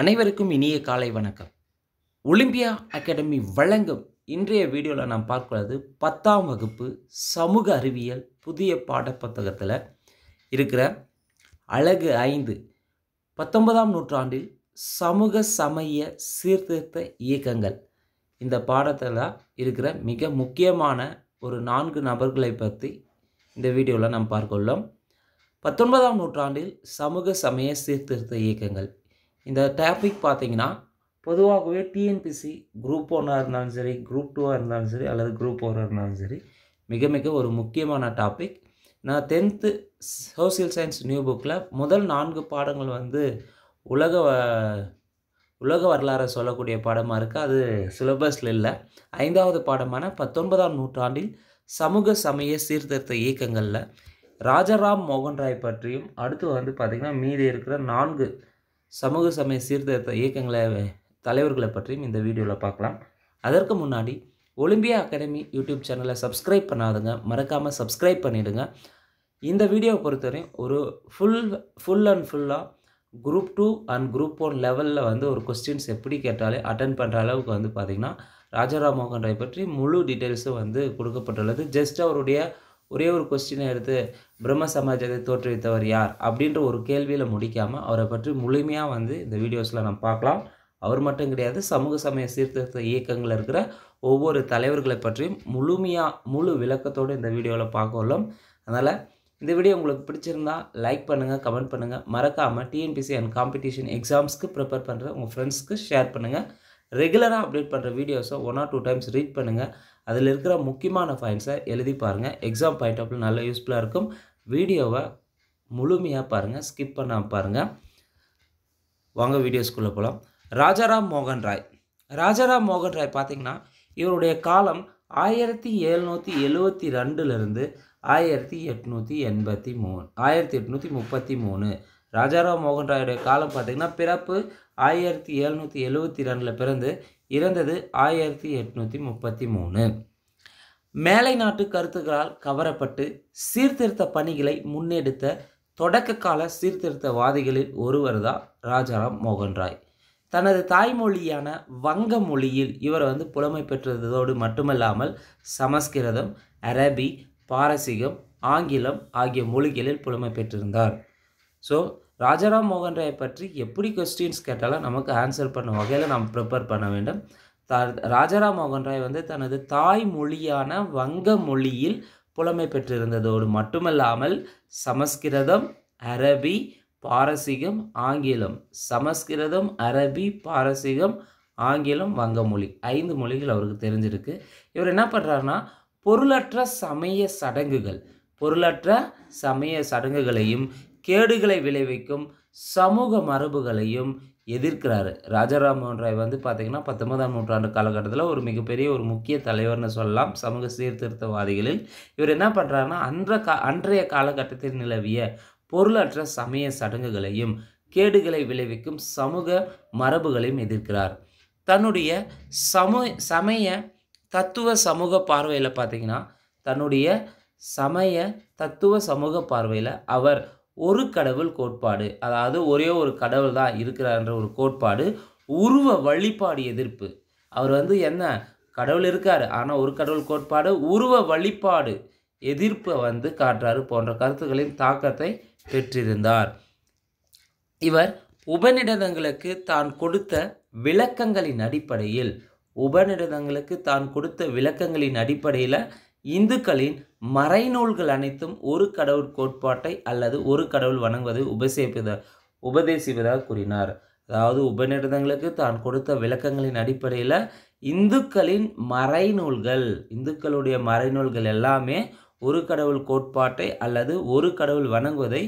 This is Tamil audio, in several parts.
அனைவருக்கும் இனிய காலை வணக்கம் ஒலிம்பியா அகாடமி வழங்கும் இன்றைய வீடியோவில் நாம் பார்க்கிறது பத்தாம் வகுப்பு சமூக அறிவியல் புதிய பாடப்புத்தகத்தில் இருக்கிற அழகு ஐந்து பத்தொன்பதாம் நூற்றாண்டில் சமூக சமய சீர்திருத்த இயக்கங்கள் இந்த பாடத்தில் இருக்கிற மிக முக்கியமான ஒரு நான்கு நபர்களை பற்றி இந்த வீடியோவில் நாம் பார்க்க உள்ளோம் பத்தொன்பதாம் நூற்றாண்டில் சமூக சமய சீர்திருத்த இயக்கங்கள் இந்த டாபிக் பார்த்தீங்கன்னா பொதுவாகவே டிஎன்பிசி குரூப் ஒன்னாக இருந்தாலும் சரி குரூப் டூவாக இருந்தாலும் சரி அல்லது குரூப் ஃபோராக இருந்தாலும் சரி மிக மிக ஒரு முக்கியமான டாபிக் நான் டென்த்து சோசியல் சயின்ஸ் நியூ புக்கில் முதல் நான்கு பாடங்கள் வந்து உலக உலக வரலாறை சொல்லக்கூடிய பாடமாக இருக்குது அது சிலபஸில் இல்லை ஐந்தாவது பாடமான பத்தொன்பதாம் நூற்றாண்டில் சமூக சமய சீர்திருத்த இயக்கங்களில் ராஜாராம் மோகன் ராய் பற்றியும் அடுத்து வந்து பார்த்திங்கன்னா மீதி இருக்கிற நான்கு சமூக சமய சீர்திருத்த இயக்கங்களை தலைவர்களை பற்றியும் இந்த வீடியோவில் பார்க்கலாம் அதற்கு முன்னாடி ஒலிம்பியா அகாடமி யூடியூப் சேனலை சப்ஸ்கிரைப் பண்ணாதுங்க மறக்காமல் சப்ஸ்கிரைப் பண்ணிவிடுங்க இந்த வீடியோவை பொறுத்தவரையும் ஒரு ஃபுல் ஃபுல் அண்ட் ஃபுல்லாக group two and group one லெவலில் வந்து ஒரு கொஸ்டின்ஸ் எப்படி கேட்டாலே அட்டன் பண்ணுற அளவுக்கு வந்து பார்த்திங்கன்னா ராஜாராம் மோகன் ராய் பற்றி முழு டீட்டெயில்ஸும் வந்து கொடுக்கப்பட்டுள்ளது ஜஸ்ட் அவருடைய ஒரே ஒரு கொஸ்டினை எடுத்து பிரம்ம சமாஜத்தை தோற்றுவித்தவர் யார் அப்படின்ற ஒரு கேள்வியில் முடிக்காமல் அவரை பற்றி முழுமையாக வந்து இந்த வீடியோஸில் நம்ம பார்க்கலாம் அவர் மட்டும் கிடையாது சமூக சமய சீர்திருத்த இயக்கங்களில் இருக்கிற ஒவ்வொரு தலைவர்களை பற்றியும் முழுமையாக முழு விளக்கத்தோடு இந்த வீடியோவில் பார்க்க உள்ளோம் அதனால் இந்த வீடியோ உங்களுக்கு பிடிச்சிருந்தா லைக் பண்ணுங்கள் கமெண்ட் பண்ணுங்கள் மறக்காமல் டிஎன்பிசி அண்ட் காம்படிஷன் எக்ஸாம்ஸ்க்கு ப்ரிப்பேர் பண்ணுற உங்கள் ஃப்ரெண்ட்ஸ்க்கு ஷேர் பண்ணுங்கள் ரெகுலராக அப்டேட் பண்ணுற வீடியோஸை one or two times read பண்ணுங்கள் அதில் இருக்கிற முக்கியமான பாயிண்ட்ஸை எழுதி பாருங்கள் எக்ஸாம் பாயிண்ட் ஆஃப் நல்ல யூஸ்ஃபுல்லாக இருக்கும் வீடியோவை முழுமையாக பாருங்கள் ஸ்கிப் பண்ணாமல் பாருங்கள் வாங்க வீடியோஸ்குள்ளே போகலாம் ராஜாராம் மோகன் ராய் ராஜாராம் மோகன் ராய் பார்த்திங்கன்னா இவருடைய காலம் ஆயிரத்தி எழுநூற்றி எழுவத்தி ரெண்டுலேருந்து ஆயிரத்தி எட்நூற்றி எண்பத்தி மூணு ஆயிரத்தி எட்நூற்றி முப்பத்தி மூணு ராஜாராம் மோகன் ராயுடைய காலம் பார்த்திங்கன்னா பிறப்பு ஆயிரத்தி எழுநூற்றி எழுவத்தி ரெண்டில் பிறந்து இறந்தது ஆயிரத்தி எட்நூற்றி முப்பத்தி மூணு மேலை நாட்டு கருத்துக்களால் கவரப்பட்டு சீர்திருத்த பணிகளை முன்னெடுத்த தொடக்க கால சீர்திருத்தவாதிகளில் ஒருவர் தான் ராஜாராம் மோகன் ராய் தனது தாய்மொழியான வங்க மொழியில் இவர் வந்து புலமை பெற்றதோடு மட்டுமல்லாமல் சமஸ்கிருதம் அரபி பாரசீகம் ஆங்கிலம் ஆகிய மொழிகளில் புலமை பெற்றிருந்தார் ஸோ ராஜாராம் மோகன் ராய் பற்றி எப்படி கொஸ்டின்ஸ் கேட்டாலும் நமக்கு ஆன்சர் பண்ண வகையில் நாம் ப்ரிப்பேர் பண்ண வேண்டும் த ராஜாராம் மோகன் ராய் வந்து தனது தாய் மொழியான வங்க மொழியில் புலமை பெற்றிருந்ததோடு மட்டுமல்லாமல் சமஸ்கிருதம் அரபி பாரசீகம் ஆங்கிலம் சமஸ்கிருதம் அரபி பாரசீகம் ஆங்கிலம் வங்க மொழி ஐந்து மொழிகள் அவருக்கு தெரிஞ்சிருக்கு இவர் என்ன பண்ணுறாருன்னா பொருளற்ற சமய சடங்குகள் பொருளற்ற சமய சடங்குகளையும் கேடுகளை விளைவிக்கும் சமூக மரபுகளையும் எதிர்க்கிறாரு மோகன் ராய் வந்து பார்த்திங்கன்னா பத்தொன்பதாம் நூற்றாண்டு காலகட்டத்தில் ஒரு மிகப்பெரிய ஒரு முக்கிய தலைவர்னு சொல்லலாம் சமூக சீர்திருத்தவாதிகளில் இவர் என்ன பண்ணுறாருன்னா அன்ற கா அன்றைய காலகட்டத்தில் நிலவிய பொருளற்ற சமய சடங்குகளையும் கேடுகளை விளைவிக்கும் சமூக மரபுகளையும் எதிர்க்கிறார் தன்னுடைய சமூ சமய தத்துவ சமூக பார்வையில் பார்த்திங்கன்னா தன்னுடைய சமய தத்துவ சமூக பார்வையில் அவர் ஒரு கடவுள் கோட்பாடு அதாவது ஒரே ஒரு கடவுள் தான் என்ற ஒரு கோட்பாடு உருவ வழிபாடு எதிர்ப்பு அவர் வந்து என்ன கடவுள் இருக்கார் ஆனால் ஒரு கடவுள் கோட்பாடு உருவ வழிபாடு எதிர்ப்பை வந்து காட்டுறாரு போன்ற கருத்துக்களின் தாக்கத்தை பெற்றிருந்தார் இவர் உபநிடதங்களுக்கு தான் கொடுத்த விளக்கங்களின் அடிப்படையில் உபநிடதங்களுக்கு தான் கொடுத்த விளக்கங்களின் அடிப்படையில் இந்துக்களின் மறைநூல்கள் அனைத்தும் ஒரு கடவுள் கோட்பாட்டை அல்லது ஒரு கடவுள் வணங்குவதை உபசேப்பித உபதேசிப்பதாக கூறினார் அதாவது உபநிடதங்களுக்கு தான் கொடுத்த விளக்கங்களின் அடிப்படையில் இந்துக்களின் மறைநூல்கள் இந்துக்களுடைய மறைநூல்கள் எல்லாமே ஒரு கடவுள் கோட்பாட்டை அல்லது ஒரு கடவுள் வணங்குவதை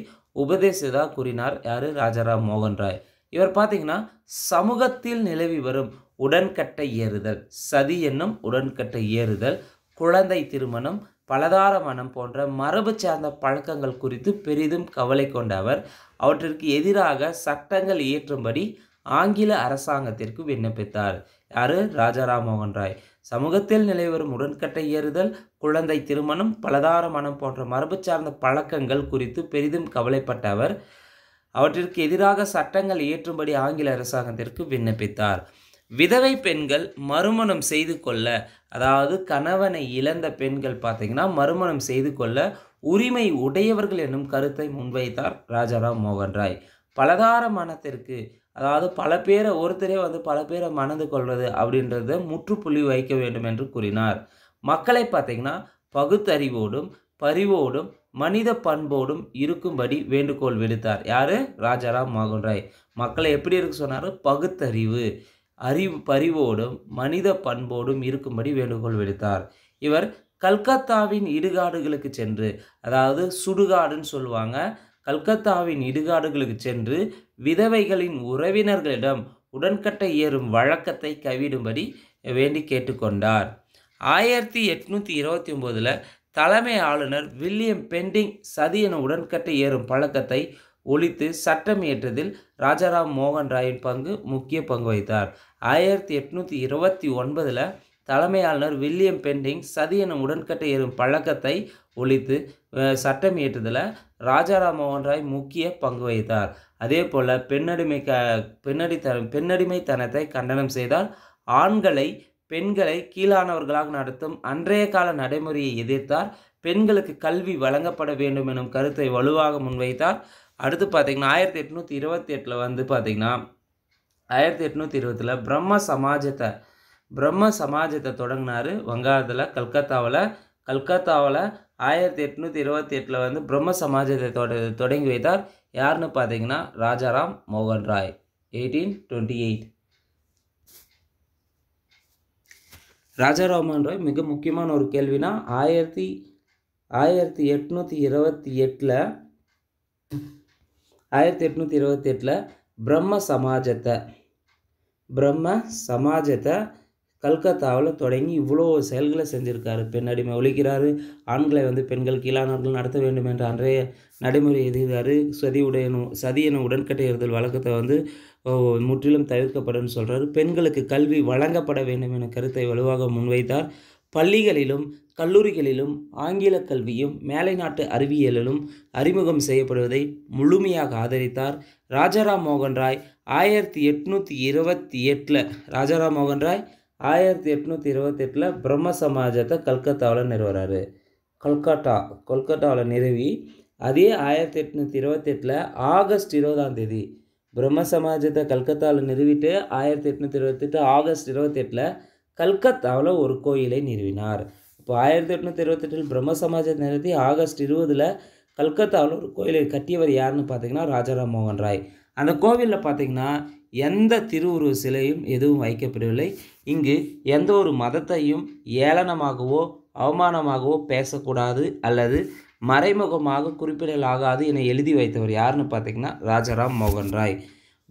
உபதேசிதாக கூறினார் யார் ராஜாராம் மோகன் ராய் இவர் பார்த்தீங்கன்னா சமூகத்தில் நிலவி வரும் உடன்கட்டை ஏறுதல் சதி என்னும் உடன்கட்டை ஏறுதல் குழந்தை திருமணம் பலதார மனம் போன்ற மரபு சார்ந்த பழக்கங்கள் குறித்து பெரிதும் கவலை கொண்ட அவர் அவற்றிற்கு எதிராக சட்டங்கள் இயற்றும்படி ஆங்கில அரசாங்கத்திற்கு விண்ணப்பித்தார் யாரு ராஜாராம் மோகன் ராய் சமூகத்தில் நிலைவரும் உடன்கட்டை ஏறுதல் குழந்தை திருமணம் பலதார மனம் போன்ற மரபு சார்ந்த பழக்கங்கள் குறித்து பெரிதும் கவலைப்பட்ட அவர் அவற்றிற்கு எதிராக சட்டங்கள் இயற்றும்படி ஆங்கில அரசாங்கத்திற்கு விண்ணப்பித்தார் விதவை பெண்கள் மறுமணம் செய்து கொள்ள அதாவது கணவனை இழந்த பெண்கள் பார்த்திங்கன்னா மறுமணம் செய்து கொள்ள உரிமை உடையவர்கள் என்னும் கருத்தை முன்வைத்தார் ராஜாராம் மோகன் ராய் பலதார மனத்திற்கு அதாவது பல பேரை ஒருத்தரே வந்து பல பேரை மணந்து கொள்வது அப்படின்றத முற்றுப்புள்ளி வைக்க வேண்டும் என்று கூறினார் மக்களை பார்த்திங்கன்னா பகுத்தறிவோடும் பரிவோடும் மனித பண்போடும் இருக்கும்படி வேண்டுகோள் விடுத்தார் யார் ராஜாராம் மோகன் ராய் மக்களை எப்படி இருக்கு சொன்னார் பகுத்தறிவு அறிவு பறிவோடும் மனித பண்போடும் இருக்கும்படி வேண்டுகோள் விடுத்தார் இவர் கல்கத்தாவின் இடுகாடுகளுக்கு சென்று அதாவது சுடுகாடுன்னு சொல்லுவாங்க கல்கத்தாவின் இடுகாடுகளுக்கு சென்று விதவைகளின் உறவினர்களிடம் உடன்கட்டை ஏறும் வழக்கத்தை கைவிடும்படி வேண்டி கேட்டுக்கொண்டார் ஆயிரத்தி எட்நூற்றி இருபத்தி ஒம்போதில் தலைமை ஆளுநர் வில்லியம் பெண்டிங் சதி என உடன்கட்டை ஏறும் பழக்கத்தை ஒழித்து சட்டம் இயற்றதில் ராஜாராம் மோகன் ராயின் பங்கு முக்கிய பங்கு வகித்தார் ஆயிரத்தி எட்நூற்றி இருபத்தி ஒன்பதில் தலைமை ஆளுநர் வில்லியம் பெண்டிங் சதி எனும் உடன்கட்டை ஏறும் பழக்கத்தை ஒழித்து சட்டம் இயற்றுதல ராஜாராம் மோகன் ராய் முக்கிய பங்கு வகித்தார் அதே போல் பெண்ணடிமை க பெண்ணடி த பெண்ணடிமைத்தனத்தை கண்டனம் செய்தால் ஆண்களை பெண்களை கீழானவர்களாக நடத்தும் அன்றைய கால நடைமுறையை எதிர்த்தார் பெண்களுக்கு கல்வி வழங்கப்பட வேண்டும் எனும் கருத்தை வலுவாக முன்வைத்தார் அடுத்து பார்த்தீங்கன்னா ஆயிரத்தி எட்நூற்றி இருபத்தி எட்டில் வந்து பார்த்திங்கன்னா ஆயிரத்தி எட்நூற்றி இருபத்தில் பிரம்ம சமாஜத்தை பிரம்ம சமாஜத்தை தொடங்கினார் வங்காளத்தில் கல்கத்தாவில் கல்கத்தாவில் ஆயிரத்தி எட்நூற்றி இருபத்தி எட்டில் வந்து பிரம்ம சமாஜத்தை தொட தொடங்கி வைத்தார் யாருன்னு பார்த்தீங்கன்னா ராஜாராம் மோகன் Rai eighteen twenty eight Rajaram மோகன் ராய் மிக முக்கியமான ஒரு கேள்வினா ஆயிரத்தி ஆயிரத்தி எட்நூற்றி இருபத்தி எட்டில் ஆயிரத்தி எட்நூற்றி இருபத்தி எட்டில் பிரம்ம சமாஜத்தை பிரம்ம சமாஜத்தை கல்கத்தாவில் தொடங்கி இவ்வளோ செயல்களை செஞ்சுருக்காரு பெண் அடிமை ஒழிக்கிறாரு ஆண்களை வந்து பெண்கள் கீழானவர்கள் நடத்த வேண்டும் என்ற அன்றைய நடைமுறை எதிர்கார் சதி உடையனும் சதி என உடன்கட்டை ஏறுதல் வழக்கத்தை வந்து முற்றிலும் தவிர்க்கப்படும் சொல்கிறாரு பெண்களுக்கு கல்வி வழங்கப்பட வேண்டும் என கருத்தை வலுவாக முன்வைத்தார் பள்ளிகளிலும் கல்லூரிகளிலும் ஆங்கில கல்வியும் மேலை நாட்டு அறிவியலிலும் அறிமுகம் செய்யப்படுவதை முழுமையாக ஆதரித்தார் ராஜாராம் மோகன் ராய் ஆயிரத்தி எட்நூற்றி இருபத்தி எட்டில் ராஜாராம் மோகன் ராய் ஆயிரத்தி எட்நூற்றி இருபத்தெட்டில் பிரம்ம சமாஜத்தை கல்கத்தாவில் நிறுவுறாரு கொல்கட்டா கொல்கட்டாவில் நிறுவி அதே ஆயிரத்தி எட்நூற்றி இருபத்தெட்டில் ஆகஸ்ட் இருபதாம் தேதி பிரம்ம சமாஜத்தை கல்கத்தாவில் நிறுவிட்டு ஆயிரத்தி எட்நூற்றி இருபத்தெட்டு ஆகஸ்ட் இருபத்தெட்டில் கல்கத்தாவில் ஒரு கோயிலை நிறுவினார் இப்போ ஆயிரத்தி எட்நூற்றி இருபத்தெட்டில் பிரம்ம சமாஜத்தை நிறுத்தி ஆகஸ்ட் இருபதில் கல்கத்தாவில் ஒரு கோயிலை கட்டியவர் யாருன்னு பார்த்தீங்கன்னா ராஜாராம் மோகன் ராய் அந்த கோவிலில் பார்த்தீங்கன்னா எந்த திருவுருவ சிலையும் எதுவும் வைக்கப்படவில்லை இங்கு எந்த ஒரு மதத்தையும் ஏளனமாகவோ அவமானமாகவோ பேசக்கூடாது அல்லது மறைமுகமாக குறிப்பிடலாகாது என எழுதி வைத்தவர் யாருன்னு பார்த்தீங்கன்னா ராஜாராம் மோகன் ராய்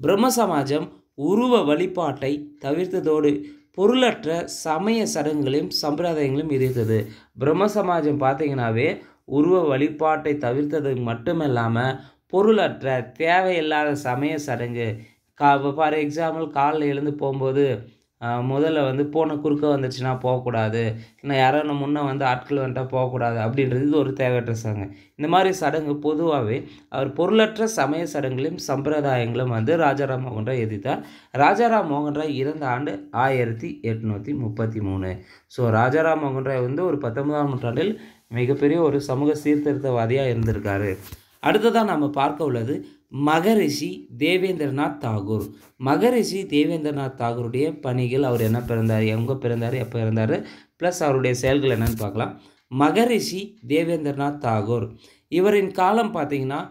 பிரம்ம சமாஜம் உருவ வழிபாட்டை தவிர்த்ததோடு பொருளற்ற சமய சடங்குகளையும் சம்பிரதாயங்களும் இருக்குது பிரம்ம சமாஜம் பார்த்தீங்கனாவே உருவ வழிபாட்டை தவிர்த்தது இல்லாமல் பொருளற்ற தேவையில்லாத சமய சடங்கு கா ஃபார் எக்ஸாம்பிள் காலையில் எழுந்து போகும்போது முதல்ல வந்து போன குறுக்க வந்துச்சுன்னா போகக்கூடாது இல்லை யாரோ நம்ம முன்னே வந்து ஆட்கள் வந்துட்டால் போகக்கூடாது அப்படின்றது இது ஒரு தேவையற்ற சடங்கு இந்த மாதிரி சடங்கு பொதுவாகவே அவர் பொருளற்ற சமய சடங்குகளையும் சம்பிரதாயங்களும் வந்து ராஜாராம் மோகன் ராய் எதிர்த்தார் ராஜாராம் மோகன் ராய் இறந்த ஆண்டு ஆயிரத்தி எட்நூற்றி முப்பத்தி மூணு ஸோ ராஜாராம் மோகன் ராய் வந்து ஒரு பத்தொன்பதாம் நூற்றாண்டில் மிகப்பெரிய ஒரு சமூக சீர்திருத்தவாதியாக இருந்திருக்காரு அடுத்ததாக நம்ம பார்க்க உள்ளது மகரிஷி தேவேந்திரநாத் தாகூர் மகரிஷி தேவேந்திரநாத் தாகூருடைய பணிகள் அவர் என்ன பிறந்தார் எங்கே பிறந்தார் எப்போ பிறந்தார் ப்ளஸ் அவருடைய செயல்கள் என்னென்னு பார்க்கலாம் மகரிஷி தேவேந்திரநாத் தாகூர் இவரின் காலம் பார்த்திங்கன்னா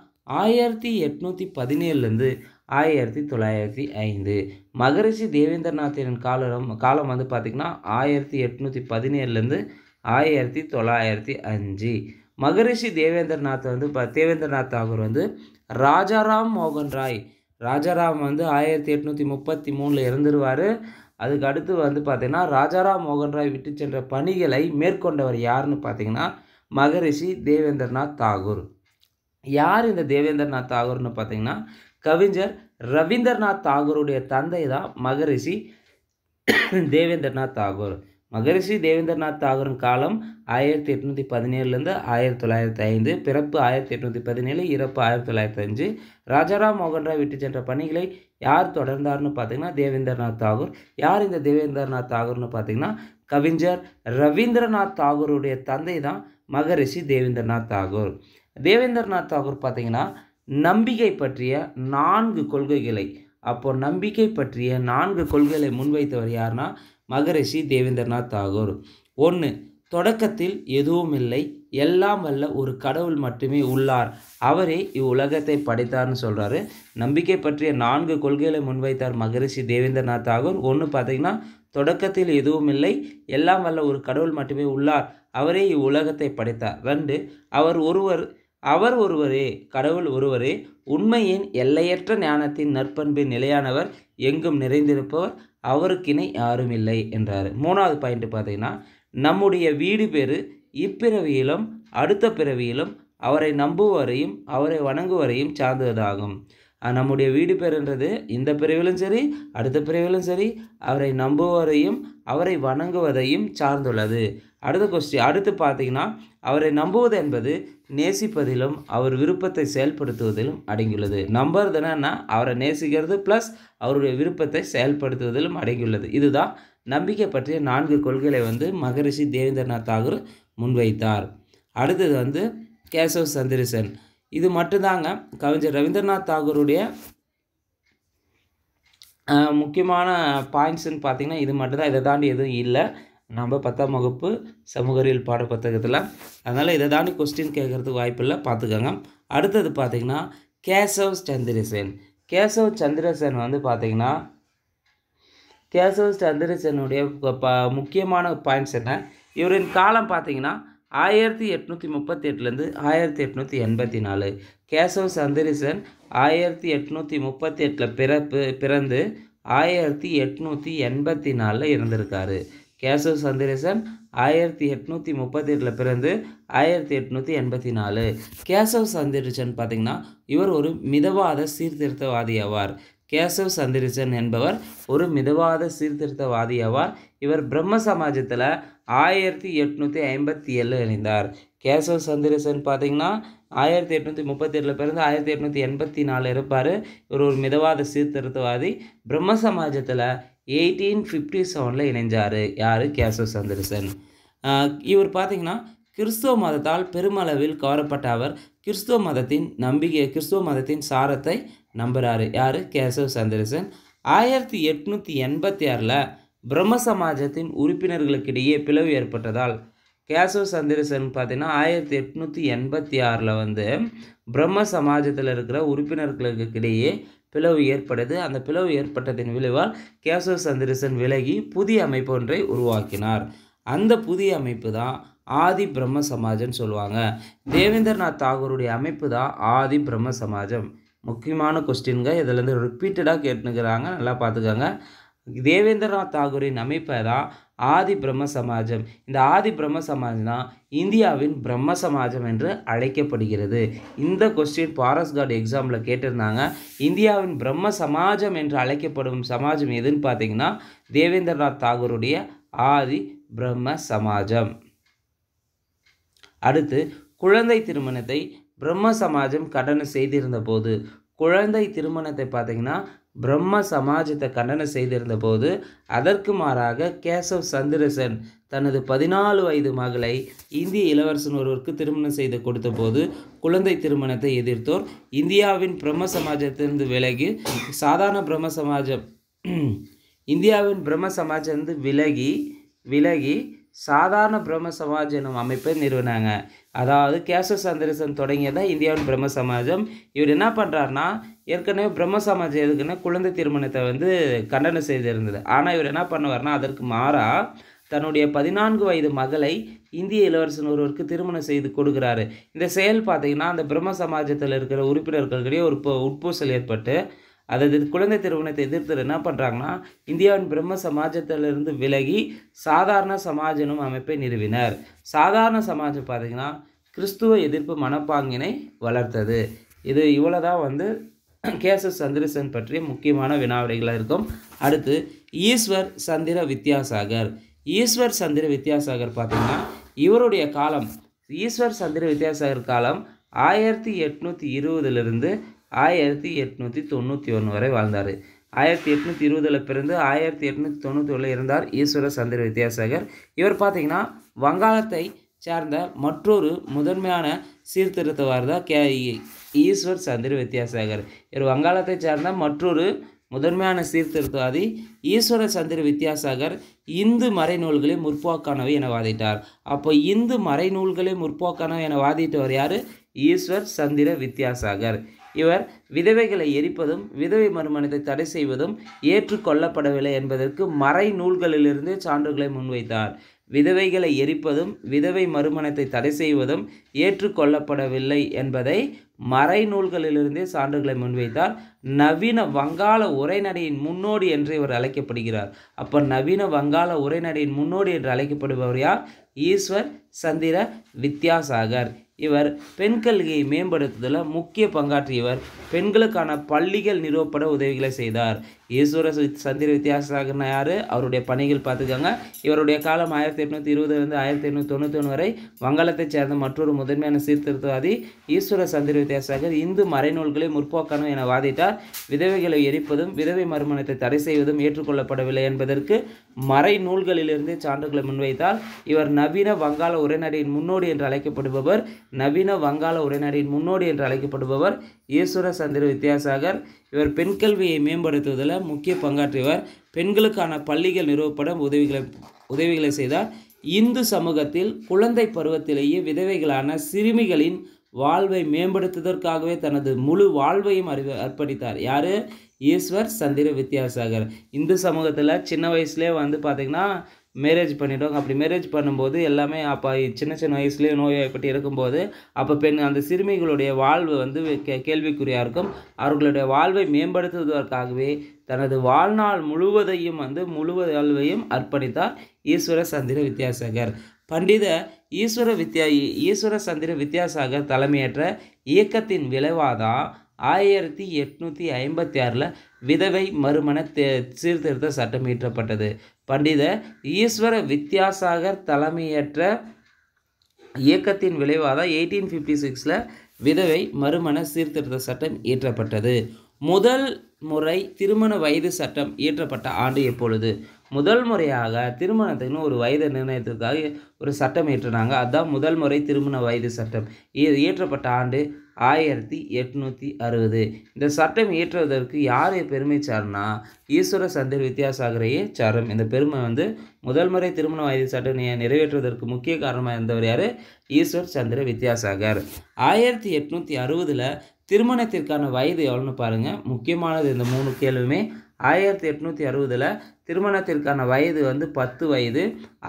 ஆயிரத்தி எட்நூற்றி பதினேழுலேருந்து ஆயிரத்தி தொள்ளாயிரத்தி ஐந்து மகரிஷி தேவேந்திரநாத்தின் காலம் காலம் வந்து பார்த்திங்கன்னா ஆயிரத்தி எட்நூற்றி பதினேழுலேருந்து ஆயிரத்தி தொள்ளாயிரத்தி அஞ்சு மகரிஷி தேவேந்திரநாத் வந்து இப்போ தேவேந்திரநாத் தாகூர் வந்து ராஜாராம் மோகன் ராய் ராஜாராம் வந்து ஆயிரத்தி எட்நூற்றி முப்பத்தி மூணில் இறந்துருவார் அதுக்கு அடுத்து வந்து பார்த்திங்கன்னா ராஜாராம் மோகன் ராய் விட்டு சென்ற பணிகளை மேற்கொண்டவர் யாருன்னு பார்த்தீங்கன்னா மகரிஷி தேவேந்திரநாத் தாகூர் யார் இந்த தேவேந்திரநாத் தாகூர்னு பார்த்தீங்கன்னா கவிஞர் ரவீந்திரநாத் தாகூருடைய தந்தை தான் மகரிஷி தேவேந்திரநாத் தாகூர் மகரிஷி தேவேந்திரநாத் தாகூரின் காலம் ஆயிரத்தி எட்நூற்றி பதினேழுலேருந்து ஆயிரத்தி தொள்ளாயிரத்தி ஐந்து பிறப்பு ஆயிரத்தி எட்நூற்றி பதினேழு இறப்பு ஆயிரத்தி தொள்ளாயிரத்தி அஞ்சு ராஜாராம் மோகன் ராய் விட்டு சென்ற பணிகளை யார் தொடர்ந்தார்னு பார்த்தீங்கன்னா தேவேந்திரநாத் தாகூர் யார் இந்த தேவேந்திரநாத் தாகூர்னு பார்த்தீங்கன்னா கவிஞர் ரவீந்திரநாத் தாகூருடைய தந்தை தான் மகரிஷி தேவேந்திரநாத் தாகூர் தேவேந்திரநாத் தாகூர் பார்த்தீங்கன்னா நம்பிக்கை பற்றிய நான்கு கொள்கைகளை அப்போது நம்பிக்கை பற்றிய நான்கு கொள்கைகளை முன்வைத்தவர் யாருன்னா மகரிஷி தேவேந்திரநாத் தாகூர் ஒன்று தொடக்கத்தில் எதுவும் இல்லை எல்லாம் வல்ல ஒரு கடவுள் மட்டுமே உள்ளார் அவரே இவ்வுலகத்தை படைத்தார்னு சொல்கிறாரு நம்பிக்கை பற்றிய நான்கு கொள்கைகளை முன்வைத்தார் மகரிஷி தேவேந்திரநாத் தாகூர் ஒன்று பார்த்தீங்கன்னா தொடக்கத்தில் எதுவும் இல்லை எல்லாம் வல்ல ஒரு கடவுள் மட்டுமே உள்ளார் அவரே இவ்வுலகத்தை படைத்தார் ரெண்டு அவர் ஒருவர் அவர் ஒருவரே கடவுள் ஒருவரே உண்மையின் எல்லையற்ற ஞானத்தின் நற்பண்பு நிலையானவர் எங்கும் நிறைந்திருப்பவர் அவருக்கினை யாரும் இல்லை என்றார் மூணாவது பாயிண்ட் பார்த்தீங்கன்னா நம்முடைய வீடு பேர் இப்பிறவியிலும் அடுத்த பிறவியிலும் அவரை நம்புவரையும் அவரை வணங்குவரையும் சார்ந்ததாகும் நம்முடைய வீடு பேருன்றது இந்த பிறவிலும் சரி அடுத்த பிறவிலும் சரி அவரை நம்புவதையும் அவரை வணங்குவதையும் சார்ந்துள்ளது அடுத்த கொஸ்டின் அடுத்து பார்த்தீங்கன்னா அவரை நம்புவது என்பது நேசிப்பதிலும் அவர் விருப்பத்தை செயல்படுத்துவதிலும் அடங்கியுள்ளது நம்புறது என்னன்னா அவரை நேசிக்கிறது ப்ளஸ் அவருடைய விருப்பத்தை செயல்படுத்துவதிலும் அடங்கியுள்ளது இதுதான் நம்பிக்கை பற்றிய நான்கு கொள்கைகளை வந்து மகரிஷி தேவேந்திரநாத் தாகூர் முன்வைத்தார் அடுத்தது வந்து கேசவ் சந்திரசன் இது மட்டும்தாங்க கவிஞர் ரவீந்திரநாத் தாகூருடைய முக்கியமான பாயிண்ட்ஸ்ன்னு பார்த்தீங்கன்னா இது மட்டும்தான் இதை தாண்டி எதுவும் இல்லை நம்ம பத்தாம் வகுப்பு சமூக அறிவியல் பாட புத்தகத்தில் அதனால் இதை தாண்டி கொஸ்டின் கேட்குறதுக்கு வாய்ப்பில்லை பார்த்துக்கோங்க அடுத்தது பார்த்திங்கன்னா கேசவ் சந்திரசேன் கேசவ் சந்திரசேன் வந்து பார்த்திங்கன்னா கேசவ் சந்திரசேனுடைய ப முக்கியமான பாயிண்ட்ஸ் என்ன இவரின் காலம் பார்த்திங்கன்னா ஆயிரத்தி எட்நூற்றி முப்பத்தி எட்டுலேருந்து ஆயிரத்தி எட்நூற்றி எண்பத்தி நாலு கேசவ் சந்திரசன் ஆயிரத்தி எட்நூற்றி முப்பத்தி எட்டில் பிறப்பு பிறந்து ஆயிரத்தி எட்நூற்றி எண்பத்தி நாலில் இருந்திருக்காரு கேசவ சந்திரேசன் ஆயிரத்தி எட்நூற்றி முப்பத்தெட்டில் பிறந்து ஆயிரத்தி எட்நூற்றி எண்பத்தி நாலு கேசவ் சந்திரசன் பார்த்திங்கன்னா இவர் ஒரு மிதவாத சீர்திருத்தவாதி ஆவார் கேசவ் சந்திரசன் என்பவர் ஒரு மிதவாத சீர்திருத்தவாதி ஆவார் இவர் பிரம்ம சமாஜத்தில் ஆயிரத்தி எட்நூற்றி ஐம்பத்தி ஏழு இணைந்தார் கேசவ் சந்திரசன் பார்த்திங்கன்னா ஆயிரத்தி எட்நூற்றி முப்பத்தெட்டில் பிறந்து ஆயிரத்தி எட்நூற்றி எண்பத்தி நாலு இருப்பார் இவர் ஒரு மிதவாத சீர்திருத்தவாதி பிரம்ம சமாஜத்தில் எயிட்டீன் ஃபிஃப்டி செவனில் இணைஞ்சார் யார் கேசவ சந்திரசன் இவர் பார்த்தீங்கன்னா கிறிஸ்துவ மதத்தால் பெருமளவில் கவரப்பட்ட அவர் கிறிஸ்துவ மதத்தின் நம்பிக்கை கிறிஸ்துவ மதத்தின் சாரத்தை நம்புகிறாரு யார் கேசவ சந்திரசன் ஆயிரத்தி எட்நூற்றி எண்பத்தி ஆறில் பிரம்ம சமாஜத்தின் உறுப்பினர்களுக்கிடையே பிளவு ஏற்பட்டதால் கேசவ சந்திரசன் பார்த்தீங்கன்னா ஆயிரத்தி எட்நூற்றி எண்பத்தி ஆறில் வந்து பிரம்ம சமாஜத்தில் இருக்கிற உறுப்பினர்களுக்கு இடையே பிளவு ஏற்பட்டது அந்த பிளவு ஏற்பட்டதின் விளைவால் கேசவ சந்திரசன் விலகி புதிய அமைப்பு ஒன்றை உருவாக்கினார் அந்த புதிய அமைப்பு தான் ஆதி பிரம்ம சமாஜம்னு சொல்லுவாங்க தேவேந்திரநாத் தாகூருடைய அமைப்பு தான் ஆதி பிரம்ம சமாஜம் முக்கியமான கொஸ்டின்க இதில் இருந்து ரிப்பீட்டடாக கேட்டுக்கிறாங்க நல்லா பார்த்துக்கோங்க தேவேந்திரநாத் தாகூரின் அமைப்பை தான் ஆதி பிரம்ம சமாஜம் இந்த ஆதி பிரம்ம சமாஜம் தான் இந்தியாவின் பிரம்ம சமாஜம் என்று அழைக்கப்படுகிறது இந்த கொஸ்டின் பாரஸ் கார்டு எக்ஸாமில் கேட்டிருந்தாங்க இந்தியாவின் பிரம்ம சமாஜம் என்று அழைக்கப்படும் சமாஜம் எதுன்னு பார்த்தீங்கன்னா தேவேந்திரநாத் தாகூருடைய ஆதி பிரம்ம சமாஜம் அடுத்து குழந்தை திருமணத்தை பிரம்ம சமாஜம் கடனை செய்திருந்த போது குழந்தை திருமணத்தை பார்த்தீங்கன்னா பிரம்ம சமாஜத்தை கண்டனம் செய்திருந்த போது அதற்கு மாறாக கேசவ் சந்திரசன் தனது பதினாலு வயது மகளை இந்திய இளவரசன் ஒருவருக்கு திருமணம் செய்து கொடுத்தபோது குழந்தை திருமணத்தை எதிர்த்தோர் இந்தியாவின் பிரம்ம சமாஜத்திலிருந்து விலகி சாதாரண பிரம்ம சமாஜம் இந்தியாவின் பிரம்ம சமாஜத்திலிருந்து விலகி விலகி சாதாரண பிரம்ம சமாஜ் எனும் அமைப்பை நிறுவினாங்க அதாவது கேசவ சந்திரசன் தொடங்கியதான் இந்தியாவின் பிரம்ம சமாஜம் இவர் என்ன பண்ணுறாருனா ஏற்கனவே பிரம்ம சமாஜம் எதுக்குன்னா குழந்தை திருமணத்தை வந்து கண்டனம் செய்திருந்தது ஆனால் இவர் என்ன பண்ணுவார்னா அதற்கு மாறாக தன்னுடைய பதினான்கு வயது மகளை இந்திய இளவரசன் ஒருவருக்கு திருமணம் செய்து கொடுக்குறாரு இந்த செயல் பார்த்திங்கன்னா அந்த பிரம்ம சமாஜத்தில் இருக்கிற உறுப்பினர்களுக்கிடையே ஒரு உட்பூசல் ஏற்பட்டு அதாவது குழந்தை திருமணத்தை எதிர்த்து என்ன பண்ணுறாங்கன்னா இந்தியாவின் பிரம்ம சமாஜத்திலிருந்து விலகி சாதாரண சமாஜனும் அமைப்பை நிறுவினர் சாதாரண சமாஜம் பார்த்திங்கன்னா கிறிஸ்துவ எதிர்ப்பு மனப்பாங்கினை வளர்த்தது இது இவ்வளோ தான் வந்து கேச சந்திரசன் பற்றிய முக்கியமான வினாவிடைகளாக இருக்கும் அடுத்து ஈஸ்வர் சந்திர வித்யாசாகர் ஈஸ்வர் சந்திர வித்யாசாகர் பார்த்திங்கன்னா இவருடைய காலம் ஈஸ்வர் சந்திர வித்யாசாகர் காலம் ஆயிரத்தி எட்நூற்றி இருபதுலேருந்து ஆயிரத்தி எட்நூற்றி தொண்ணூற்றி ஒன்று வரை வாழ்ந்தார் ஆயிரத்தி எட்நூற்றி இருபதில் பிறந்து ஆயிரத்தி எட்நூற்றி தொண்ணூற்றி ஒன்றில் இருந்தார் ஈஸ்வர சந்திர வித்யாசாகர் இவர் பார்த்தீங்கன்னா வங்காளத்தை சார்ந்த மற்றொரு முதன்மையான சீர்திருத்தவார் தான் கே ஈஸ்வர் சந்திர வித்யாசாகர் இவர் வங்காளத்தை சார்ந்த மற்றொரு முதன்மையான சீர்திருத்தவாதி ஈஸ்வர சந்திர வித்யாசாகர் இந்து மறைநூல்களே முற்போக்கானவை என வாதிட்டார் அப்போ இந்து மறைநூல்களே முற்போக்கானவை என வாதிட்டவர் யார் ஈஸ்வர் சந்திர வித்யாசாகர் இவர் விதவைகளை எரிப்பதும் விதவை மறுமணத்தை தடை செய்வதும் ஏற்றுக்கொள்ளப்படவில்லை என்பதற்கு மறை நூல்களிலிருந்து சான்றுகளை முன்வைத்தார் விதவைகளை எரிப்பதும் விதவை மறுமணத்தை தடை செய்வதும் ஏற்றுக்கொள்ளப்படவில்லை என்பதை மறை நூல்களிலிருந்தே சான்றுகளை முன்வைத்தார் நவீன வங்காள உரைநடையின் முன்னோடி என்று இவர் அழைக்கப்படுகிறார் அப்போ நவீன வங்காள உரைநடையின் முன்னோடி என்று அழைக்கப்படுபவர் யார் ஈஸ்வர் சந்திர வித்யாசாகர் இவர் பெண் கல்வியை மேம்படுத்துதல முக்கிய பங்காற்றியவர் பெண்களுக்கான பள்ளிகள் நிறுவப்பட உதவிகளை செய்தார் ஈஸ்வர சந்திர வித்யாசாகர்னா யார் அவருடைய பணிகள் பார்த்துக்கோங்க இவருடைய காலம் ஆயிரத்தி எட்நூற்றி இருபதுலேருந்து ஆயிரத்தி எண்ணூற்றி தொண்ணூற்றி வரை வங்காளத்தைச் சேர்ந்த மற்றொரு முதன்மையான சீர்திருத்தவாதி ஈஸ்வர சந்திர வித்தியாசாகர் இந்து மறைநூல்களை முற்போக்கானு என வாதிட்டார் விதவைகளை எரிப்பதும் விதவை மறுமணத்தை தடை செய்வதும் ஏற்றுக்கொள்ளப்படவில்லை என்பதற்கு மறை சான்றுகளை முன்வைத்தார் இவர் நவீன வங்காள உரைநடையின் முன்னோடி என்று அழைக்கப்படுபவர் நவீன வங்காள உரைநடையின் முன்னோடி என்று அழைக்கப்படுபவர் ஈஸ்வர சந்திர வித்தியாசாகர் இவர் பெண் கல்வியை மேம்படுத்துவதில் முக்கிய பங்காற்றியவர் பெண்களுக்கான பள்ளிகள் நிறுவப்பட உதவிகளை உதவிகளை செய்தார் இந்து சமூகத்தில் குழந்தை பருவத்திலேயே விதவைகளான சிறுமிகளின் வாழ்வை மேம்படுத்துவதற்காகவே தனது முழு வாழ்வையும் அறிவ அர்ப்பணித்தார் யார் ஈஸ்வர் சந்திர வித்யாசாகர் இந்து சமூகத்தில் சின்ன வயசுலேயே வந்து பார்த்திங்கன்னா மேரேஜ் பண்ணிவிடுவாங்க அப்படி மேரேஜ் பண்ணும்போது எல்லாமே அப்போ சின்ன சின்ன வயசுலேயே நோய்வாய்ப்பட்டு இருக்கும்போது அப்போ பெண் அந்த சிறுமிகளுடைய வாழ்வு வந்து கே கேள்விக்குறியாக இருக்கும் அவர்களுடைய வாழ்வை மேம்படுத்துவதற்காகவே தனது வாழ்நாள் முழுவதையும் வந்து முழுவதையும் அர்ப்பணித்தார் ஈஸ்வர சந்திர வித்யாசாகர் பண்டித ஈஸ்வர வித்யா ஈஸ்வர சந்திர வித்யாசாகர் தலைமையேற்ற இயக்கத்தின் விளைவாதான் ஆயிரத்தி எட்நூற்றி ஐம்பத்தி ஆறில் விதவை மறுமண தே சீர்திருத்த சட்டம் இயற்றப்பட்டது பண்டித ஈஸ்வர வித்யாசாகர் தலைமையற்ற இயக்கத்தின் விளைவாக தான் எயிட்டீன் ஃபிஃப்டி சிக்ஸில் விதவை மறுமண சீர்திருத்த சட்டம் இயற்றப்பட்டது முதல் முறை திருமண வயது சட்டம் இயற்றப்பட்ட ஆண்டு எப்பொழுது முதல் முறையாக திருமணத்துக்குன்னு ஒரு வயது நிர்ணயத்திற்காக ஒரு சட்டம் ஏற்றினாங்க அதுதான் முதல் முறை திருமண வயது சட்டம் இயற்றப்பட்ட ஆண்டு ஆயிரத்தி எட்நூற்றி அறுபது இந்த சட்டம் இயற்றுவதற்கு யாரை பெருமை சார்னா ஈஸ்வர சந்திர வித்யாசாகரையே சாரம் இந்த பெருமை வந்து முதல் முறை திருமண வயது சட்டம் நிறைவேற்றுவதற்கு முக்கிய காரணமாக இருந்தவர் யார் ஈஸ்வர் சந்திர வித்யாசாகர் ஆயிரத்தி எட்நூற்றி அறுபதில் திருமணத்திற்கான வயது எவ்வளோன்னு பாருங்கள் முக்கியமானது இந்த மூணு கேள்வியுமே ஆயிரத்தி எட்நூற்றி அறுபதில் திருமணத்திற்கான வயது வந்து பத்து வயது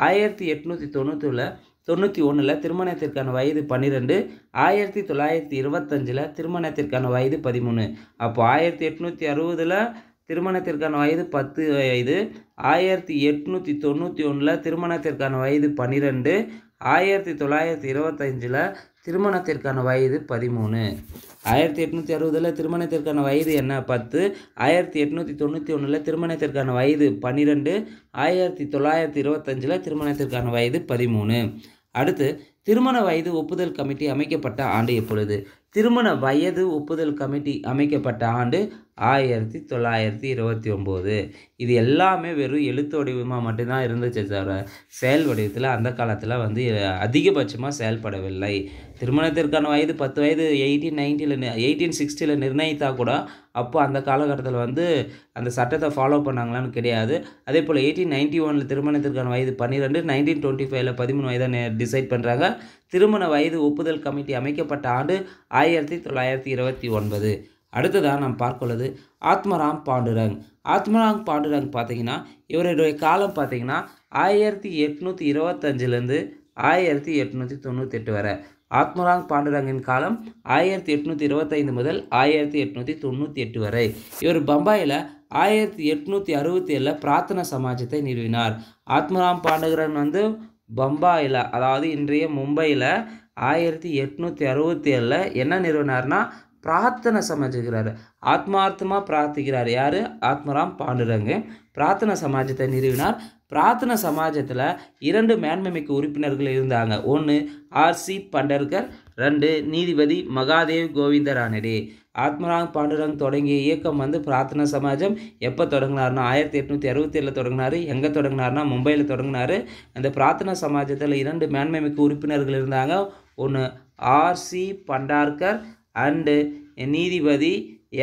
ஆயிரத்தி எட்நூற்றி தொண்ணூற்றில் தொண்ணூற்றி ஒன்றில் திருமணத்திற்கான வயது பன்னிரெண்டு ஆயிரத்தி தொள்ளாயிரத்தி இருபத்தஞ்சில் திருமணத்திற்கான வயது பதிமூணு அப்போ ஆயிரத்தி எட்நூற்றி அறுபதில் திருமணத்திற்கான வயது பத்து வயது ஆயிரத்தி எட்நூற்றி தொண்ணூற்றி ஒன்றில் திருமணத்திற்கான வயது பன்னிரெண்டு ஆயிரத்தி தொள்ளாயிரத்தி இருபத்தஞ்சில் திருமணத்திற்கான வயது பதிமூணு ஆயிரத்தி எட்நூற்றி அறுபதில் திருமணத்திற்கான வயது என்ன பத்து ஆயிரத்தி எட்நூற்றி தொண்ணூற்றி ஒன்றில் திருமணத்திற்கான வயது பன்னிரெண்டு ஆயிரத்தி தொள்ளாயிரத்தி இருபத்தஞ்சில் திருமணத்திற்கான வயது பதிமூணு அடுத்து திருமண வயது ஒப்புதல் கமிட்டி அமைக்கப்பட்ட ஆண்டு எப்பொழுது திருமண வயது ஒப்புதல் கமிட்டி அமைக்கப்பட்ட ஆண்டு ஆயிரத்தி தொள்ளாயிரத்தி இருபத்தி ஒம்பது இது எல்லாமே வெறும் எழுத்து வடிவமாக மட்டும்தான் இருந்துச்சு தவிர செயல் வடிவத்தில் அந்த காலத்தில் வந்து அதிகபட்சமாக செயல்படவில்லை திருமணத்திற்கான வயது பத்து வயது எயிட்டீன் நைன்ட்டியில் எயிட்டீன் சிக்ஸ்டியில் நிர்ணயித்தா கூட அப்போ அந்த காலகட்டத்தில் வந்து அந்த சட்டத்தை ஃபாலோ பண்ணாங்களான்னு கிடையாது அதே போல் எயிட்டீன் நைன்ட்டி ஒனில் திருமணத்திற்கான வயது பன்னிரெண்டு நைன்டீன் டுவெண்ட்டி ஃபைவ்ல பதிமூணு வயதாக டிசைட் பண்ணுறாங்க திருமண வயது ஒப்புதல் கமிட்டி அமைக்கப்பட்ட ஆண்டு ஆயிரத்தி தொள்ளாயிரத்தி இருபத்தி ஒன்பது அடுத்ததாக நாம் பார்க்கொள்ளது ஆத்மராம் பாண்டுரங் ஆத்மராம் பாண்டுரங் பார்த்தீங்கன்னா இவருடைய காலம் பார்த்தீங்கன்னா ஆயிரத்தி எட்நூற்றி இருபத்தஞ்சிலேருந்து ஆயிரத்தி எட்நூற்றி தொண்ணூற்றி எட்டு வரை ஆத்மராங் பாண்டுரங்கின் காலம் ஆயிரத்தி எட்நூற்றி இருபத்தைந்து முதல் ஆயிரத்தி எட்நூற்றி தொண்ணூற்றி எட்டு வரை இவர் பம்பாயில் ஆயிரத்தி எட்நூற்றி அறுபத்தி ஏழில் பிரார்த்தனை சமாஜத்தை நிறுவினார் ஆத்மராம் பாண்டுரங் வந்து பம்பாயில் அதாவது இன்றைய மும்பையில் ஆயிரத்தி எட்நூற்றி அறுபத்தி ஏழில் என்ன நிறுவினார்னா பிரார்த்தனை சமாஜிக்கிறாரு ஆத்மார்த்தமாக பிரார்த்திக்கிறார் யார் ஆத்மராம் பாண்டுரங்க பிரார்த்தனை சமாஜத்தை நிறுவினார் பிரார்த்தனை சமாஜத்தில் இரண்டு மேன்மைமிக்க உறுப்பினர்கள் இருந்தாங்க ஒன்று ஆர்சி பண்டர்கர் ரெண்டு நீதிபதி மகாதேவ் கோவிந்தரானடே ஆத்மராங் பாண்டுரங் தொடங்கிய இயக்கம் வந்து பிரார்த்தனை சமாஜம் எப்போ தொடங்கினார்னா ஆயிரத்தி எட்நூற்றி அறுபத்தி ஏழில் தொடங்கினார் எங்கே தொடங்கினார்னா மும்பையில் தொடங்கினார் அந்த பிரார்த்தனை சமாஜத்தில் இரண்டு மேன்மைமிக்க உறுப்பினர்கள் இருந்தாங்க ஒன்று ஆர்சி பண்டார்கர் அண்டு நீதிபதி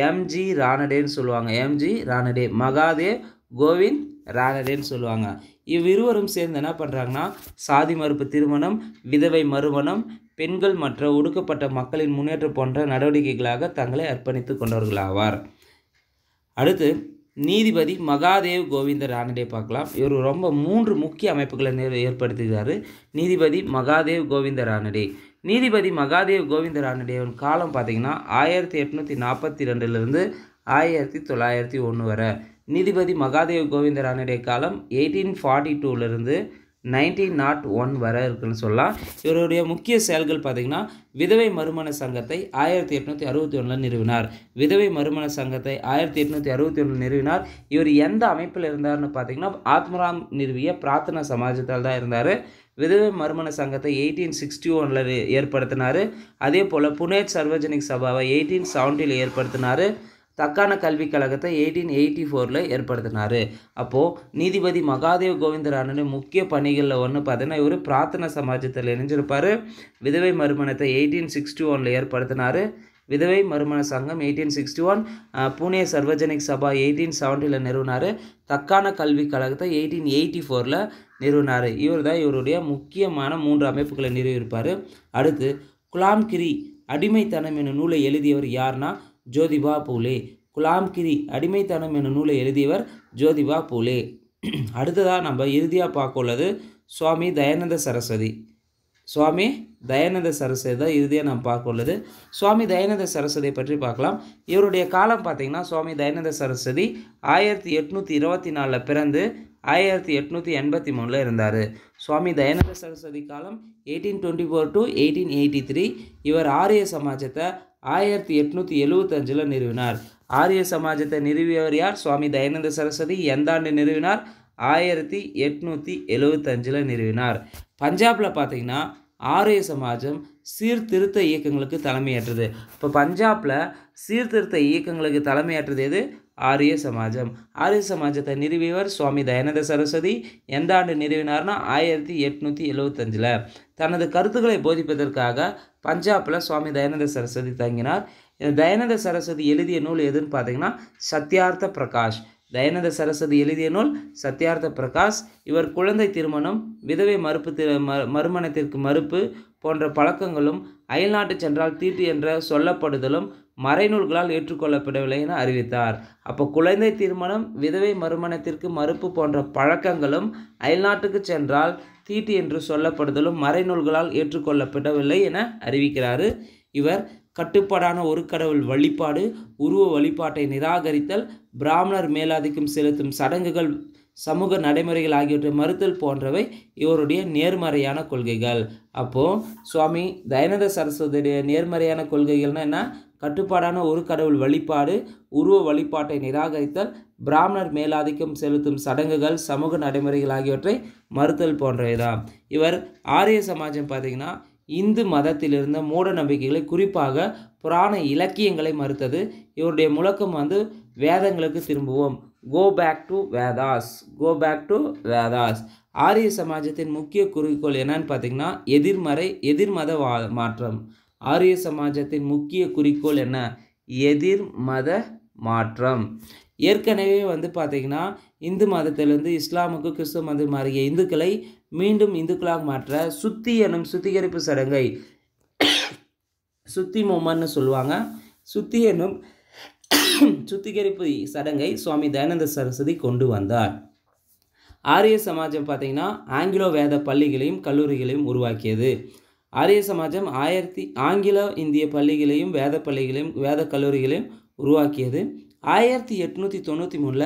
எம்ஜி ராணடேன்னு சொல்லுவாங்க எம்ஜி ராணடே மகாதேவ் கோவிந்த் ராணடேன்னு சொல்லுவாங்க இவ்விருவரும் சேர்ந்து என்ன பண்ணுறாங்கன்னா சாதி மறுப்பு திருமணம் விதவை மறுமணம் பெண்கள் மற்ற ஒடுக்கப்பட்ட மக்களின் முன்னேற்றம் போன்ற நடவடிக்கைகளாக தங்களை அர்ப்பணித்து கொண்டவர்களாவார் அடுத்து நீதிபதி மகாதேவ் கோவிந்த ராணடே பார்க்கலாம் இவர் ரொம்ப மூன்று முக்கிய அமைப்புகளை ஏற்படுத்துகிறார் நீதிபதி மகாதேவ் கோவிந்த ராணடே நீதிபதி மகாதேவ் கோவிந்தரானுடைய காலம் பார்த்திங்கன்னா ஆயிரத்தி எட்நூற்றி நாற்பத்தி ரெண்டுலேருந்து ஆயிரத்தி தொள்ளாயிரத்தி ஒன்று வரை நீதிபதி மகாதேவ் கோவிந்தரானுடைய காலம் எயிட்டீன் ஃபார்ட்டி டூலேருந்து நைன்டீன் நாட் ஒன் வர இருக்குன்னு சொல்லலாம் இவருடைய முக்கிய செயல்கள் பார்த்திங்கன்னா விதவை மறுமண சங்கத்தை ஆயிரத்தி எட்நூற்றி அறுபத்தி ஒன்றில் நிறுவினார் விதவை மறுமண சங்கத்தை ஆயிரத்தி எட்நூற்றி அறுபத்தி ஒன்றில் நிறுவினார் இவர் எந்த அமைப்பில் இருந்தார்னு பார்த்திங்கன்னா ஆத்மராம் நிறுவிய பிரார்த்தனா சமாஜத்தால் தான் இருந்தார் விதவை மறுமண சங்கத்தை எயிட்டீன் சிக்ஸ்டி ஒனில் ஏற்படுத்தினார் அதே போல் புனேத் சர்வஜனிக் சபாவை எயிட்டீன் செவன்ட்டியில் ஏற்படுத்தினார் தக்கான கல்விக் கழகத்தை எயிட்டீன் எயிட்டி ஃபோரில் ஏற்படுத்தினார் அப்போது நீதிபதி மகாதேவ் கோவிந்தரானு முக்கிய பணிகளில் ஒன்று பார்த்தீங்கன்னா இவர் பிரார்த்தனை சமாஜத்தில் இணைஞ்சிருப்பார் விதவை மறுமணத்தை எயிட்டீன் சிக்ஸ்டி ஒனில் ஏற்படுத்தினார் விதவை மறுமண சங்கம் eighteen sixty one Pune Sarvajanik Sabha eighteen செவன்ட்டியில் நிறுவினார் தக்கான கல்விக் கழகத்தை எயிட்டீன் எயிட்டி ஃபோரில் நிறுவினார் இவர் தான் இவருடைய முக்கியமான மூன்று அமைப்புகளை நிறுவியிருப்பார் அடுத்து குலாம்கிரி அடிமைத்தனம் என்னும் நூலை எழுதியவர் யார்னா ஜோதிபா பூலே குலாம்கிரி அடிமைத்தனம் எனும் நூலை எழுதியவர் ஜோதிபா பூலே அடுத்ததாக நம்ம இறுதியாக பார்க்க உள்ளது சுவாமி தயானந்த சரஸ்வதி சுவாமி தயானந்த சரஸ்வதி தான் இறுதியாக நாம் பார்க்க உள்ளது சுவாமி தயானந்த சரஸ்வதியை பற்றி பார்க்கலாம் இவருடைய காலம் பார்த்திங்கன்னா சுவாமி தயானந்த சரஸ்வதி ஆயிரத்தி எட்நூற்றி இருபத்தி நாலில் பிறந்து ஆயிரத்தி எட்நூற்றி எண்பத்தி மூணில் இருந்தார் சுவாமி தயானந்த சரஸ்வதி காலம் eighteen twenty four to eighteen eighty three இவர் ஆரிய சமாஜத்தை ஆயிரத்தி எட்நூற்றி எழுவத்தஞ்சில் நிறுவினார் ஆரிய சமாஜத்தை நிறுவியவர் யார் சுவாமி தயானந்த சரஸ்வதி எந்த ஆண்டு நிறுவினார் ஆயிரத்தி எட்நூற்றி எழுவத்தஞ்சில் நிறுவினார் பஞ்சாபில் பார்த்தீங்கன்னா ஆரிய சமாஜம் சீர்திருத்த இயக்கங்களுக்கு தலைமையேற்றது இப்போ பஞ்சாபில் சீர்திருத்த இயக்கங்களுக்கு தலைமையேற்றது எது ஆரிய சமாஜம் ஆரிய சமாஜத்தை நிறுவியவர் சுவாமி தயானந்த சரஸ்வதி எந்த ஆண்டு நிறுவினார்னா ஆயிரத்தி எட்நூற்றி எழுவத்தஞ்சில் தனது கருத்துக்களை போதிப்பதற்காக பஞ்சாபில் சுவாமி தயானந்த சரஸ்வதி தங்கினார் தயானந்த சரஸ்வதி எழுதிய நூல் எதுன்னு பார்த்தீங்கன்னா சத்யார்த்த பிரகாஷ் தயானந்த சரஸ்வதி எழுதிய நூல் சத்யார்த்த பிரகாஷ் இவர் குழந்தை திருமணம் விதவை மறுப்பு திரு மறுமணத்திற்கு மறுப்பு போன்ற பழக்கங்களும் அயல்நாட்டு சென்றால் தீட்டு என்ற சொல்லப்படுதலும் மறைநூல்களால் ஏற்றுக்கொள்ளப்படவில்லை என அறிவித்தார் அப்போ குழந்தை திருமணம் விதவை மறுமணத்திற்கு மறுப்பு போன்ற பழக்கங்களும் அயல்நாட்டுக்கு சென்றால் தீட்டு என்று சொல்லப்படுதலும் மறைநூல்களால் ஏற்றுக்கொள்ளப்படவில்லை என அறிவிக்கிறார் இவர் கட்டுப்பாடான ஒரு கடவுள் வழிபாடு உருவ வழிபாட்டை நிராகரித்தல் பிராமணர் மேலாதிக்கம் செலுத்தும் சடங்குகள் சமூக நடைமுறைகள் ஆகியவற்றை மறுத்தல் போன்றவை இவருடைய நேர்மறையான கொள்கைகள் அப்போது சுவாமி தயானந்த சரஸ்வதியுடைய நேர்மறையான கொள்கைகள்னால் என்ன கட்டுப்பாடான ஒரு கடவுள் வழிபாடு உருவ வழிபாட்டை நிராகரித்தல் பிராமணர் மேலாதிக்கம் செலுத்தும் சடங்குகள் சமூக நடைமுறைகள் ஆகியவற்றை மறுத்தல் போன்றவைதான் இவர் ஆரிய சமாஜம் பார்த்திங்கன்னா இந்து மதத்திலிருந்த மூட நம்பிக்கைகளை குறிப்பாக புராண இலக்கியங்களை மறுத்தது இவருடைய முழக்கம் வந்து வேதங்களுக்கு திரும்புவோம் go back to Vedas go back to Vedas Arya சமாஜத்தின் முக்கிய குறிக்கோள் என்னன்னு பார்த்தீங்கன்னா எதிர்மறை எதிர்மத மாற்றம் ஆரிய சமாஜத்தின் முக்கிய குறிக்கோள் என்ன எதிர் மத மாற்றம் ஏற்கனவே வந்து பார்த்திங்கன்னா இந்து மதத்திலிருந்து இஸ்லாமுக்கு கிறிஸ்துவ மதம் மாறிய இந்துக்களை மீண்டும் இந்துக்களாக மாற்ற சுத்தி எனும் சுத்திகரிப்பு சடங்கை சுத்தி மொமன்னு சொல்லுவாங்க சுத்தி எனும் சுத்திகரிப்பு சடங்கை சுவாமி தயானந்த சரஸ்வதி கொண்டு வந்தார் ஆரிய சமாஜம் பார்த்திங்கன்னா ஆங்கிலோ வேத பள்ளிகளையும் கல்லூரிகளையும் உருவாக்கியது ஆரிய சமாஜம் ஆயிரத்தி ஆங்கில இந்திய பள்ளிகளையும் வேத பள்ளிகளையும் வேத கல்லூரிகளையும் உருவாக்கியது ஆயிரத்தி எட்நூற்றி தொண்ணூற்றி மூணில்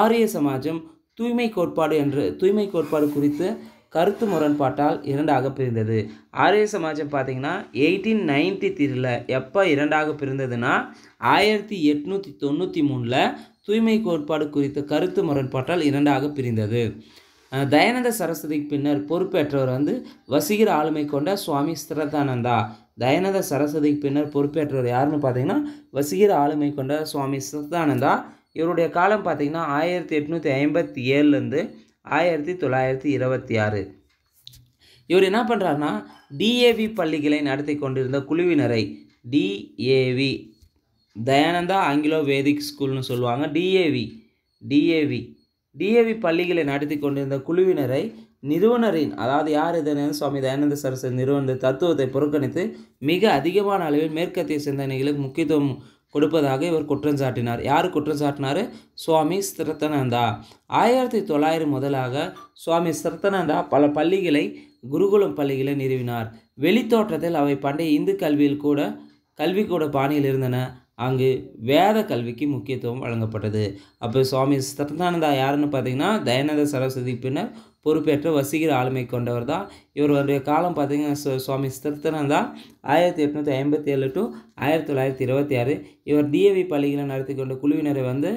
ஆரிய சமாஜம் தூய்மை கோட்பாடு என்று தூய்மை கோட்பாடு குறித்து கருத்து முரண்பாட்டால் இரண்டாக பிரிந்தது ஆரிய சமாஜம் பார்த்திங்கன்னா எயிட்டீன் நைன்டி த்ரீல எப்போ இரண்டாக பிரிந்ததுன்னா ஆயிரத்தி எட்நூற்றி தொண்ணூற்றி மூணில் தூய்மை கோட்பாடு குறித்த கருத்து முரண்பாட்டால் இரண்டாக பிரிந்தது தயானந்த சரஸ்வதிக்கு பின்னர் பொறுப்பேற்றவர் வந்து வசீகர ஆளுமை கொண்ட சுவாமி ஸ்ரதானந்தா தயானந்த சரஸ்வதிக்கு பின்னர் பொறுப்பேற்றவர் யாருன்னு பார்த்தீங்கன்னா வசீகர ஆளுமை கொண்ட சுவாமி ஸ்ரதானந்தா இவருடைய காலம் பார்த்திங்கன்னா ஆயிரத்தி எட்நூற்றி ஐம்பத்தி ஏழுலேருந்து ஆயிரத்தி தொள்ளாயிரத்தி இருபத்தி ஆறு இவர் என்ன பண்ணுறாருன்னா டிஏவி பள்ளிகளை நடத்தி கொண்டிருந்த குழுவினரை டிஏவி தயானந்தா ஆங்கிலோ வேதிக் ஸ்கூல்னு சொல்லுவாங்க டிஏவி டிஏவி டிஏவி பள்ளிகளை நடத்தி கொண்டிருந்த குழுவினரை நிறுவனரின் அதாவது யார் இதனால் சுவாமி தயானந்த சரஸ்வதி நிறுவன தத்துவத்தை புறக்கணித்து மிக அதிகமான அளவில் மேற்கத்திய சிந்தனைகளுக்கு முக்கியத்துவம் கொடுப்பதாக இவர் குற்றம் சாட்டினார் யார் குற்றம் சாட்டினார் சுவாமி ஸ்ரத்தனந்தா ஆயிரத்தி தொள்ளாயிரம் முதலாக சுவாமி ஸ்ரத்தனந்தா பல பள்ளிகளை குருகுலம் பள்ளிகளை நிறுவினார் வெளித்தோற்றத்தில் அவை பண்டைய இந்து கல்வியில் கூட கல்வி கூட பாணியில் இருந்தன அங்கு வேத கல்விக்கு முக்கியத்துவம் வழங்கப்பட்டது அப்போ சுவாமி சத்தானந்தா யாருன்னு பார்த்தீங்கன்னா தயானந்த சரஸ்வதி பின்னர் பொறுப்பேற்ற வசீகர ஆளுமை கொண்டவர் தான் இவருடைய காலம் பார்த்திங்கன்னா சுவாமி சத்தானந்தா ஆயிரத்தி எட்நூற்றி ஐம்பத்தி ஏழு டு ஆயிரத்தி தொள்ளாயிரத்தி இருபத்தி ஆறு இவர் டிஏவி பள்ளிகளை நடத்தி கொண்ட குழுவினரை வந்து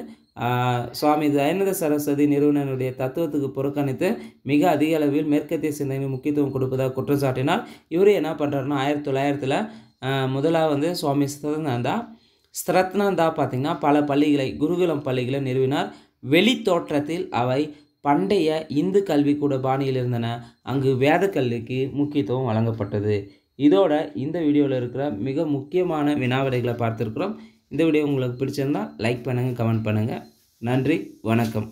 சுவாமி தயானந்த சரஸ்வதி நிறுவனருடைய தத்துவத்துக்கு புறக்கணித்து மிக அதிக அளவில் மேற்கத்திய சிந்தனை முக்கியத்துவம் கொடுப்பதாக குற்றம் சாட்டினார் என்ன பண்ணுறாருன்னா ஆயிரத்தி தொள்ளாயிரத்தில் முதலாக வந்து சுவாமி சத்தானந்தா ஸ்ரத்னந்தா பார்த்திங்கன்னா பல பள்ளிகளை குருகுலம் பள்ளிகளை நிறுவினார் வெளி தோற்றத்தில் அவை பண்டைய இந்து கல்விக்கூட பாணியில் இருந்தன அங்கு வேத கல்விக்கு முக்கியத்துவம் வழங்கப்பட்டது இதோட இந்த வீடியோவில் இருக்கிற மிக முக்கியமான வினாவிடைகளை பார்த்துருக்குறோம் இந்த வீடியோ உங்களுக்கு பிடிச்சிருந்தால் லைக் பண்ணுங்கள் கமெண்ட் பண்ணுங்கள் நன்றி வணக்கம்